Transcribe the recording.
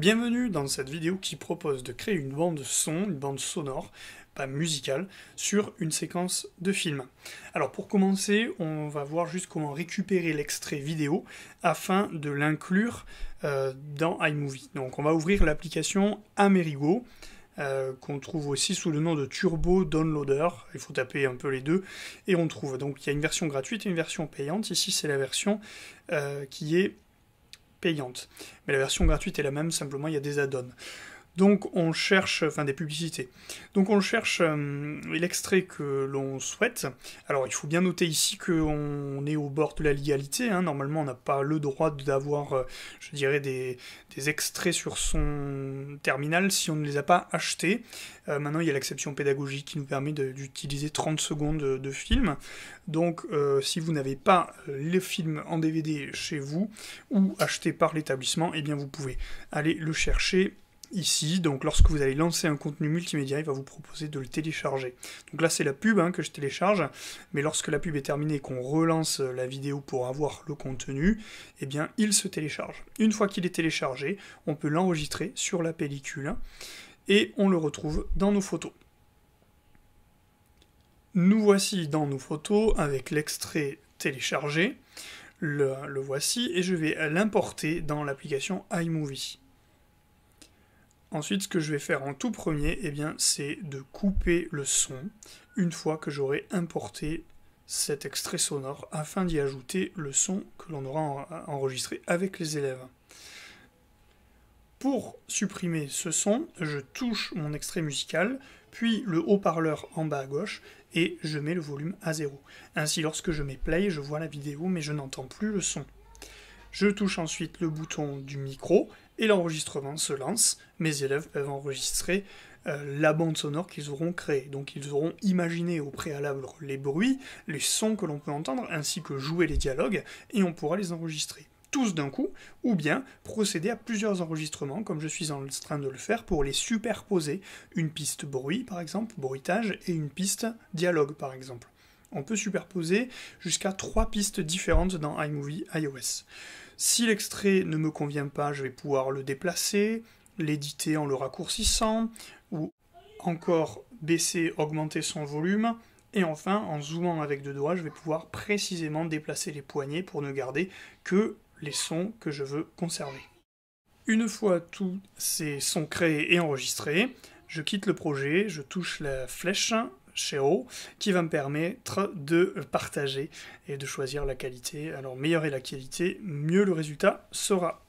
Bienvenue dans cette vidéo qui propose de créer une bande son, une bande sonore, pas bah, musicale, sur une séquence de film. Alors pour commencer, on va voir juste comment récupérer l'extrait vidéo afin de l'inclure euh, dans iMovie. Donc on va ouvrir l'application Amerigo. Euh, qu'on trouve aussi sous le nom de Turbo Downloader. Il faut taper un peu les deux et on trouve. Donc il y a une version gratuite et une version payante. Ici c'est la version euh, qui est payante. Mais la version gratuite est la même, simplement il y a des add-ons. Donc on cherche, enfin des publicités. Donc on cherche euh, l'extrait que l'on souhaite. Alors il faut bien noter ici qu'on est au bord de la légalité. Hein. Normalement on n'a pas le droit d'avoir, euh, je dirais, des, extraits sur son terminal si on ne les a pas achetés. Euh, maintenant il y a l'exception pédagogique qui nous permet d'utiliser 30 secondes de, film. Donc si vous n'avez pas le film en DVD chez vous ou acheté par l'établissement, eh bien vous pouvez aller le chercher ici, donc lorsque vous allez lancer un contenu multimédia, il va vous proposer de le télécharger. Donc là, c'est la pub hein, que je télécharge, mais lorsque la pub est terminée et qu'on relance euh, la vidéo pour avoir le contenu, eh bien, il se télécharge. Une fois qu'il est téléchargé, on peut l'enregistrer sur la pellicule et on le retrouve dans nos photos. Nous voici dans nos photos avec l'extrait téléchargé. le voici et je vais l'importer dans l'application iMovie. Ensuite, ce que je vais faire en tout premier, eh bien, c'est de couper le son une fois que j'aurai importé cet extrait sonore afin d'y ajouter le son que l'on aura enregistré avec les élèves. Pour supprimer ce son, je touche mon extrait musical, puis le haut-parleur en bas à gauche, et je mets le volume à zéro. Ainsi, lorsque je mets play, je vois la vidéo, mais je n'entends plus le son. Je touche ensuite le bouton du micro et l'enregistrement se lance. Mes élèves peuvent enregistrer euh, la bande sonore qu'ils auront créée. Donc ils auront imaginé au préalable les bruits, les sons que l'on peut entendre, ainsi que jouer les dialogues, et on pourra les enregistrer tous d'un coup, ou bien procéder à plusieurs enregistrements, comme je suis en train de le faire, pour les superposer. Une piste bruit, par exemple, bruitage, et une piste dialogue, par exemple on peut superposer jusqu'à trois pistes différentes dans iMovie iOS. Si l'extrait ne me convient pas, je vais pouvoir le déplacer, l'éditer en le raccourcissant, ou encore baisser, augmenter son volume, et enfin, en zoomant avec deux doigts, je vais pouvoir précisément déplacer les poignées pour ne garder que les sons que je veux conserver. Une fois tous ces sons créés et enregistrés, je quitte le projet, je touche la flèche qui va me permettre de partager et de choisir la qualité. Alors meilleure est la qualité, mieux le résultat sera.